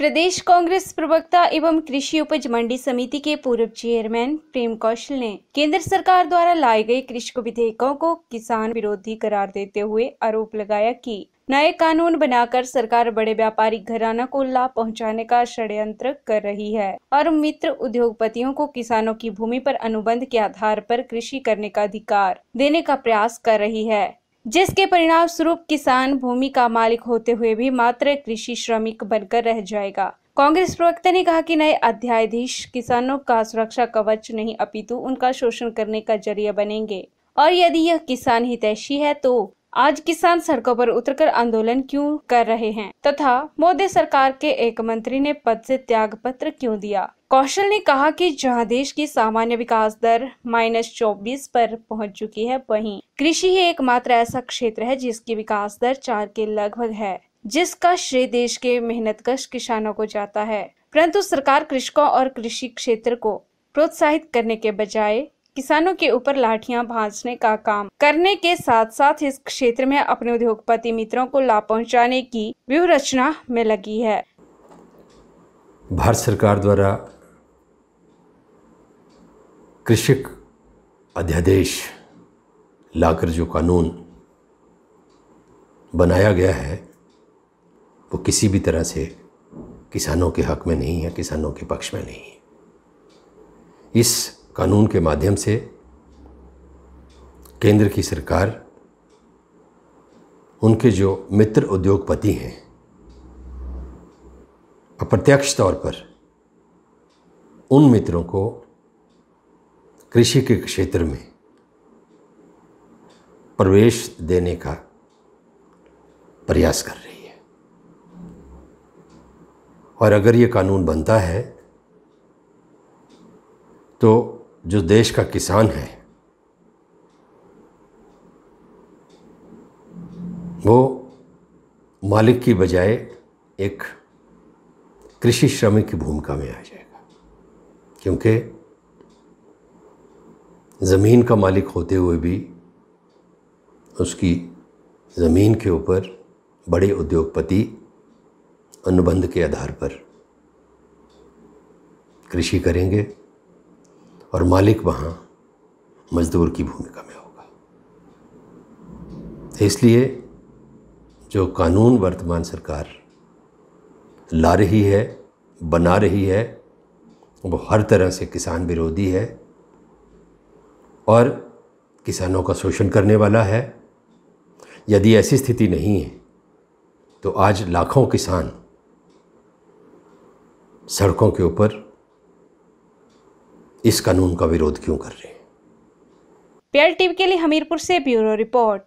प्रदेश कांग्रेस प्रवक्ता एवं कृषि उपज मंडी समिति के पूर्व चेयरमैन प्रेम कौशल ने केंद्र सरकार द्वारा लाए गए कृषक विधेयकों को किसान विरोधी करार देते हुए आरोप लगाया कि नए कानून बनाकर सरकार बड़े व्यापारी घराना को लाभ पहुंचाने का षड्यंत्र कर रही है और मित्र उद्योगपतियों को किसानों की भूमि पर अनुबंध के आधार पर कृषि करने का अधिकार देने का प्रयास कर रही है जिसके परिणाम स्वरूप किसान भूमि का मालिक होते हुए भी मात्र कृषि श्रमिक बनकर रह जाएगा कांग्रेस प्रवक्ता ने कहा कि नए अध्यायाधीश किसानों का सुरक्षा कवच नहीं अपितु उनका शोषण करने का जरिया बनेंगे और यदि यह किसान हितैषी है तो आज किसान सड़कों पर उतरकर आंदोलन क्यों कर रहे हैं तथा मोदी सरकार के एक मंत्री ने पद से त्याग पत्र क्यों दिया कौशल ने कहा कि जहां देश की सामान्य विकास दर माइनस चौबीस पर पहुंच चुकी है वहीं कृषि ही एकमात्र ऐसा क्षेत्र है जिसकी विकास दर चार के लगभग है जिसका श्रेय देश के मेहनतकश किसानों को जाता है परंतु सरकार कृषकों और कृषि क्षेत्र को प्रोत्साहित करने के बजाय किसानों के ऊपर लाठियां भाजने का काम करने के साथ साथ इस क्षेत्र में अपने उद्योगपति मित्रों को लाभ पहुंचाने की व्यूहरचना में लगी है भारत सरकार द्वारा कृषक अध्यादेश लाकर जो कानून बनाया गया है वो किसी भी तरह से किसानों के हक में नहीं है किसानों के पक्ष में नहीं है इस कानून के माध्यम से केंद्र की सरकार उनके जो मित्र उद्योगपति हैं अप्रत्यक्ष तौर पर उन मित्रों को कृषि के क्षेत्र में प्रवेश देने का प्रयास कर रही है और अगर ये कानून बनता है तो जो देश का किसान है वो मालिक की बजाय एक कृषि श्रमिक की भूमिका में आ जाएगा क्योंकि ज़मीन का मालिक होते हुए भी उसकी ज़मीन के ऊपर बड़े उद्योगपति अनुबंध के आधार पर कृषि करेंगे और मालिक वहाँ मजदूर की भूमिका में होगा इसलिए जो कानून वर्तमान सरकार ला रही है बना रही है वो हर तरह से किसान विरोधी है और किसानों का शोषण करने वाला है यदि ऐसी स्थिति नहीं है तो आज लाखों किसान सड़कों के ऊपर इस कानून का विरोध क्यों कर रहे हैं पीएल टीवी के लिए हमीरपुर से ब्यूरो रिपोर्ट